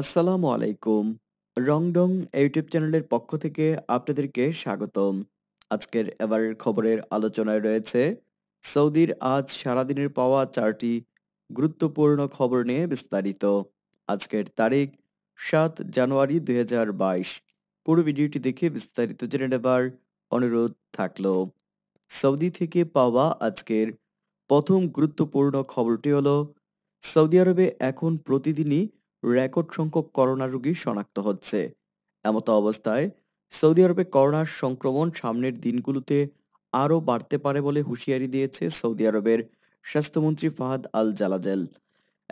আসসালামু আলাইকুম রংডং ইউটিউব চ্যানেলের পক্ষ থেকে আপনাদেরকে স্বাগতম আজকের এবারের খবরের আলোচনায় রয়েছে সৌদির আজ সারাদিনের পাওয়া চারটি গুরুত্বপূর্ণ খবর নিয়ে বিস্তারিত আজকের তারিখ সাত জানুয়ারি দুই পুরো ভিডিওটি দেখে বিস্তারিত জেনে নেবার অনুরোধ থাকল সৌদি থেকে পাওয়া আজকের প্রথম গুরুত্বপূর্ণ খবরটি হলো সৌদি আরবে এখন প্রতিদিনই রেকর্ড সংখ্যক করোনা রোগী শনাক্ত হচ্ছে এমতো অবস্থায় সৌদি আরবে করোনার সংক্রমণ সামনের দিনগুলোতে আরও বাড়তে পারে বলে হুঁশিয়ারি দিয়েছে সৌদি আরবের স্বাস্থ্যমন্ত্রী ফাহাদ আল জালাজেল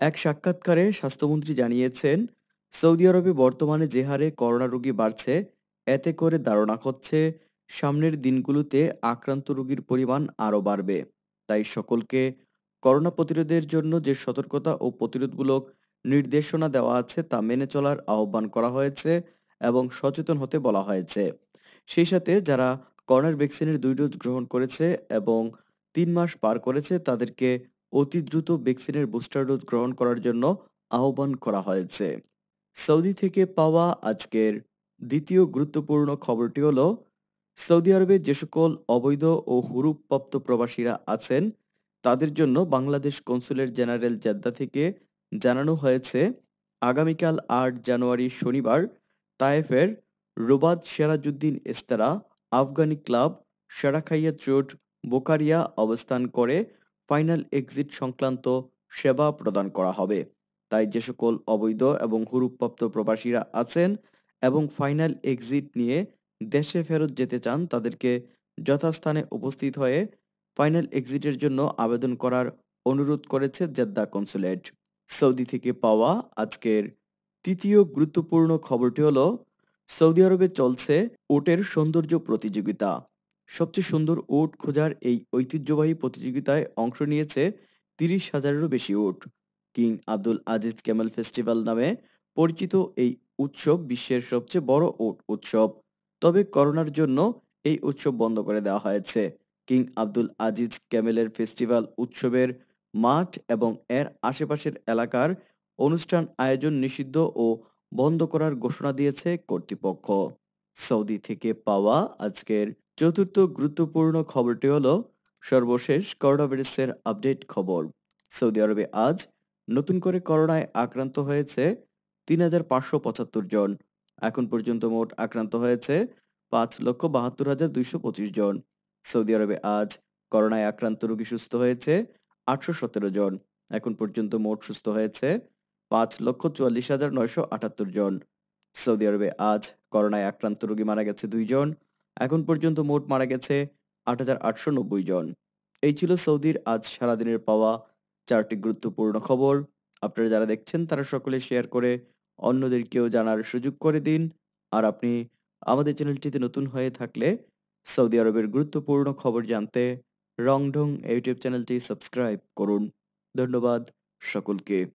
এক সাক্ষাৎকারে স্বাস্থ্যমন্ত্রী জানিয়েছেন সৌদি আরবে বর্তমানে যে হারে করোনা রোগী বাড়ছে এতে করে ধারণা করছে সামনের দিনগুলোতে আক্রান্ত রোগীর পরিমাণ আরও বাড়বে তাই সকলকে করোনা প্রতিরোধের জন্য যে সতর্কতা ও প্রতিরোধমূলক নির্দেশনা দেওয়া আছে তা মেনে চলার আহ্বান করা হয়েছে এবং সচেতন হতে বলা হয়েছে সেই সাথে যারা করোনার ভ্যাকসিনের দুই ডোজ গ্রহণ করেছে এবং তিন মাস পার করেছে তাদেরকে অতি দ্রুত ভ্যাকসিনের বুস্টার ডোজ গ্রহণ করার জন্য আহ্বান করা হয়েছে সৌদি থেকে পাওয়া আজকের দ্বিতীয় গুরুত্বপূর্ণ খবরটি হল সৌদি আরবে যে সকল অবৈধ ও হুরুপ্রাপ্ত প্রবাসীরা আছেন তাদের জন্য বাংলাদেশ কনসুলেট জেনারেল জেদ্দা থেকে জানানো হয়েছে আগামীকাল আট জানুয়ারি শনিবার তায়েফের রোবাদ সেরাজুদ্দিন ইস্তারা আফগানি ক্লাব সেরাখাইয়া চোট বোকারিয়া অবস্থান করে ফাইনাল এক্সিট সংক্রান্ত সেবা প্রদান করা হবে তাই যে সকল অবৈধ এবং হুরুপ্রাপ্ত প্রবাসীরা আছেন এবং ফাইনাল এক্সিট নিয়ে দেশে ফেরত যেতে চান তাদেরকে যথাস্থানে উপস্থিত হয়ে ফাইনাল এক্সিটের জন্য আবেদন করার অনুরোধ করেছে জেদ্দা কনসুলেট সৌদি থেকে পাওয়া আজকের তৃতীয় গুরুত্বপূর্ণ খবরটি হলো সৌদি আরবে চলছে ওটের সৌন্দর্য প্রতিযোগিতা সবচেয়ে সুন্দর ওট খোঁজার এই ঐতিহ্যবাহী প্রতিযোগিতায় অংশ নিয়েছে তিরিশ হাজারেরও বেশি ওট king Abdul Aziz camel festival নামে পরিচিত এই উৎসব বিশ্বের সবচেয়ে বড় ওট উৎসব তবে করোনার জন্য এই উৎসব বন্ধ করে দেওয়া হয়েছে কিং আব্দুল আজিজ ক্যামেলের ফেস্টিভ্যাল উৎসবের মাঠ এবং এর আশেপাশের এলাকার অনুষ্ঠান আয়োজন নিষিদ্ধ ও বন্ধ করার ঘোষণা দিয়েছে কর্তৃপক্ষ সৌদি থেকে পাওয়া আজকের চতুর্থ গুরুত্বপূর্ণ খবরটি হল সর্বশেষ করোনা ভাইরাসের আপডেট খবর সৌদি আরবে আজ নতুন করে করোনায় আক্রান্ত হয়েছে তিন হাজার পাঁচশো পঁচাত্তর জন এখন পর্যন্ত মোট আক্রান্ত হয়েছে পাঁচ লক্ষ বাহাত্তর হাজার দুইশো পঁচিশ জন সৌদি আরবে আজ করোনায় আক্রান্ত রোগী সুস্থ হয়েছে আটশো সতেরো জন এখন পর্যন্ত মোট সুস্থ হয়েছে পাঁচ লক্ষ চুয়াল্লিশ হাজার নয়শো আটাত্তর জন সৌদি আরবে আজ করোনায় আক্রান্ত রোগী মারা গেছে দুইজন এখন পর্যন্ত মোট মারা গেছে আট হাজার আটশো নব্বই জন এই ছিল সৌদির আজ সারাদিনের পাওয়া চারটি গুরুত্বপূর্ণ খবর আপনারা যারা দেখছেন তারা সকলে শেয়ার করে অন্যদেরকেও জানার সুযোগ করে দিন আর আপনি আমাদের চ্যানেলটিতে নতুন হয়ে থাকলে সৌদি আরবের গুরুত্বপূর্ণ খবর জানতে রংঢং ইউটিউব চ্যানেলটি সাবস্ক্রাইব করুন ধন্যবাদ সকলকে